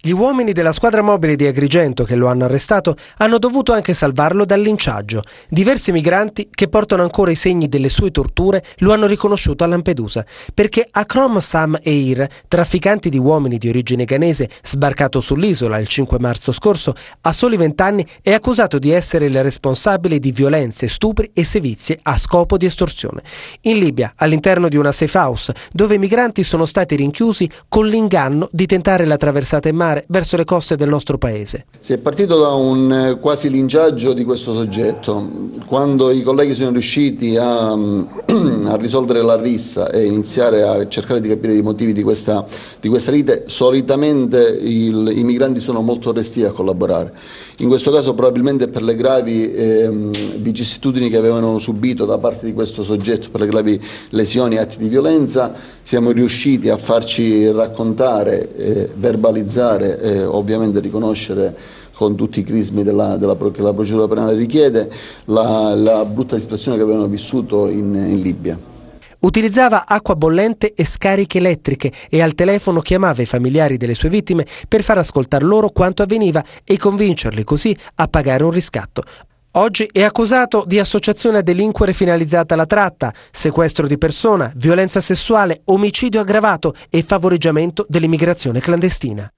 Gli uomini della squadra mobile di Agrigento che lo hanno arrestato hanno dovuto anche salvarlo dal linciaggio. Diversi migranti che portano ancora i segni delle sue torture lo hanno riconosciuto a Lampedusa, perché Akrom Sam Eir, trafficante di uomini di origine ghanese sbarcato sull'isola il 5 marzo scorso, a soli 20 anni è accusato di essere il responsabile di violenze, stupri e sevizie a scopo di estorsione. In Libia, all'interno di una safe house, dove i migranti sono stati rinchiusi con l'inganno di tentare la traversata in mare mare verso le coste del nostro paese. Si è partito da un eh, quasi lingiaggio di questo soggetto. Quando i colleghi sono riusciti a, a risolvere la rissa e iniziare a cercare di capire i motivi di questa, di questa lite, solitamente il, i migranti sono molto resti a collaborare. In questo caso probabilmente per le gravi eh, vicissitudini che avevano subito da parte di questo soggetto, per le gravi lesioni e atti di violenza, siamo riusciti a farci raccontare, eh, verbalizzare particolare eh, ovviamente riconoscere con tutti i crismi della, della, che la procedura penale richiede, la, la, brutta situazione che avevano vissuto in, in Libia. Utilizzava acqua bollente e scariche elettriche e al telefono chiamava i familiari delle sue vittime per far ascoltare loro quanto avveniva e convincerli così a pagare un riscatto. Oggi è accusato di associazione a delinquere finalizzata alla tratta, sequestro di persona, violenza sessuale, omicidio aggravato e favoreggiamento dell'immigrazione clandestina.